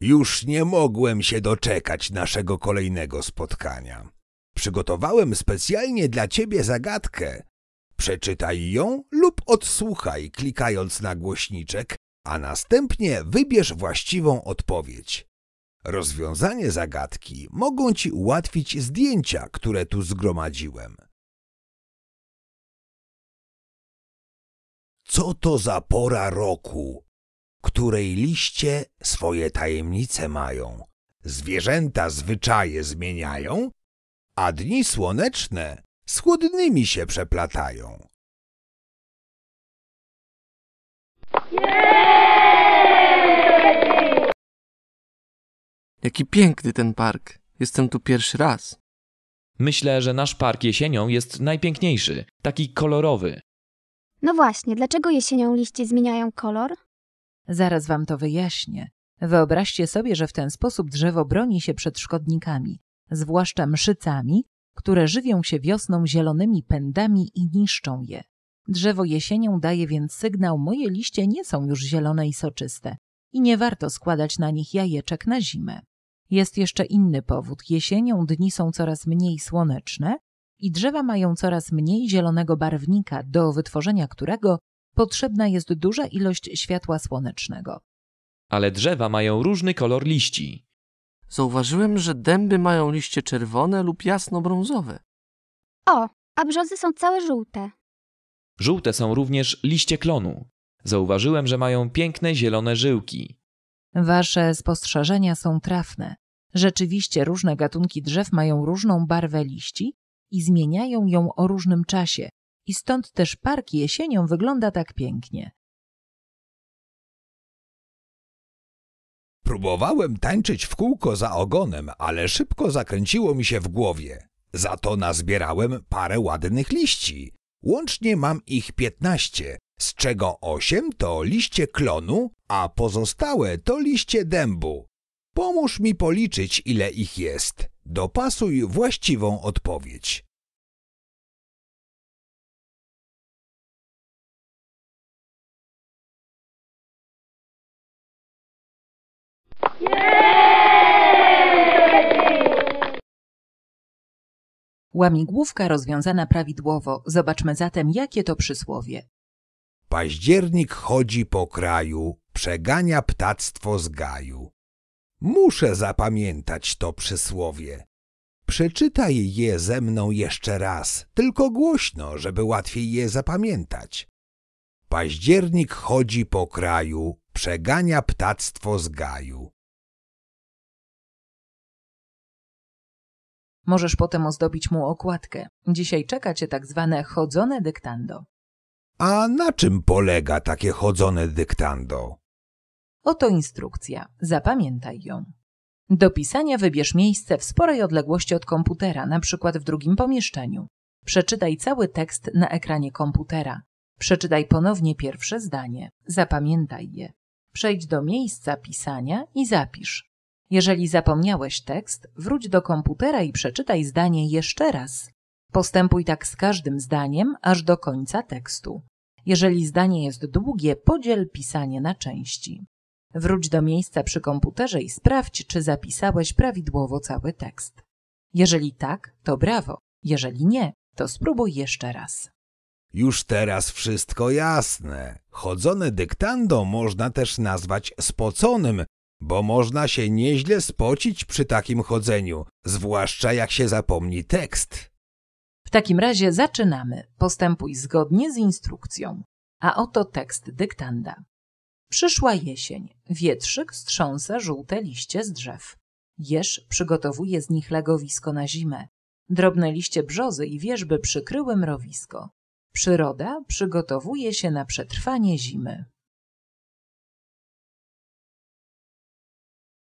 Już nie mogłem się doczekać naszego kolejnego spotkania. Przygotowałem specjalnie dla ciebie zagadkę. Przeczytaj ją lub odsłuchaj, klikając na głośniczek, a następnie wybierz właściwą odpowiedź. Rozwiązanie zagadki mogą ci ułatwić zdjęcia, które tu zgromadziłem. Co to za pora roku? której liście swoje tajemnice mają. Zwierzęta zwyczaje zmieniają, a dni słoneczne z chłodnymi się przeplatają. Jaki piękny ten park. Jestem tu pierwszy raz. Myślę, że nasz park jesienią jest najpiękniejszy, taki kolorowy. No właśnie, dlaczego jesienią liście zmieniają kolor? Zaraz wam to wyjaśnię. Wyobraźcie sobie, że w ten sposób drzewo broni się przed szkodnikami, zwłaszcza mszycami, które żywią się wiosną zielonymi pędami i niszczą je. Drzewo jesienią daje więc sygnał, moje liście nie są już zielone i soczyste i nie warto składać na nich jajeczek na zimę. Jest jeszcze inny powód. Jesienią dni są coraz mniej słoneczne i drzewa mają coraz mniej zielonego barwnika, do wytworzenia którego potrzebna jest duża ilość światła słonecznego. Ale drzewa mają różny kolor liści. Zauważyłem, że dęby mają liście czerwone lub jasno-brązowe. O, a brzozy są całe żółte. Żółte są również liście klonu. Zauważyłem, że mają piękne zielone żyłki. Wasze spostrzeżenia są trafne. Rzeczywiście różne gatunki drzew mają różną barwę liści i zmieniają ją o różnym czasie, i stąd też park jesienią wygląda tak pięknie. Próbowałem tańczyć w kółko za ogonem, ale szybko zakręciło mi się w głowie. Za to nazbierałem parę ładnych liści. Łącznie mam ich piętnaście, z czego osiem to liście klonu, a pozostałe to liście dębu. Pomóż mi policzyć, ile ich jest. Dopasuj właściwą odpowiedź. Łamigłówka rozwiązana prawidłowo. Zobaczmy zatem, jakie to przysłowie. Październik chodzi po kraju, przegania ptactwo z gaju. Muszę zapamiętać to przysłowie. Przeczytaj je ze mną jeszcze raz, tylko głośno, żeby łatwiej je zapamiętać. Październik chodzi po kraju, przegania ptactwo z gaju. Możesz potem ozdobić mu okładkę. Dzisiaj czeka cię tak zwane chodzone dyktando. A na czym polega takie chodzone dyktando? Oto instrukcja. Zapamiętaj ją. Do pisania wybierz miejsce w sporej odległości od komputera, na przykład w drugim pomieszczeniu. Przeczytaj cały tekst na ekranie komputera. Przeczytaj ponownie pierwsze zdanie. Zapamiętaj je. Przejdź do miejsca pisania i zapisz. Jeżeli zapomniałeś tekst, wróć do komputera i przeczytaj zdanie jeszcze raz. Postępuj tak z każdym zdaniem aż do końca tekstu. Jeżeli zdanie jest długie, podziel pisanie na części. Wróć do miejsca przy komputerze i sprawdź, czy zapisałeś prawidłowo cały tekst. Jeżeli tak, to brawo. Jeżeli nie, to spróbuj jeszcze raz. Już teraz wszystko jasne. Chodzone dyktando można też nazwać spoconym, bo można się nieźle spocić przy takim chodzeniu, zwłaszcza jak się zapomni tekst. W takim razie zaczynamy. Postępuj zgodnie z instrukcją. A oto tekst dyktanda. Przyszła jesień. Wietrzyk strząsa żółte liście z drzew. Jeż przygotowuje z nich legowisko na zimę. Drobne liście brzozy i wierzby przykryły mrowisko. Przyroda przygotowuje się na przetrwanie zimy.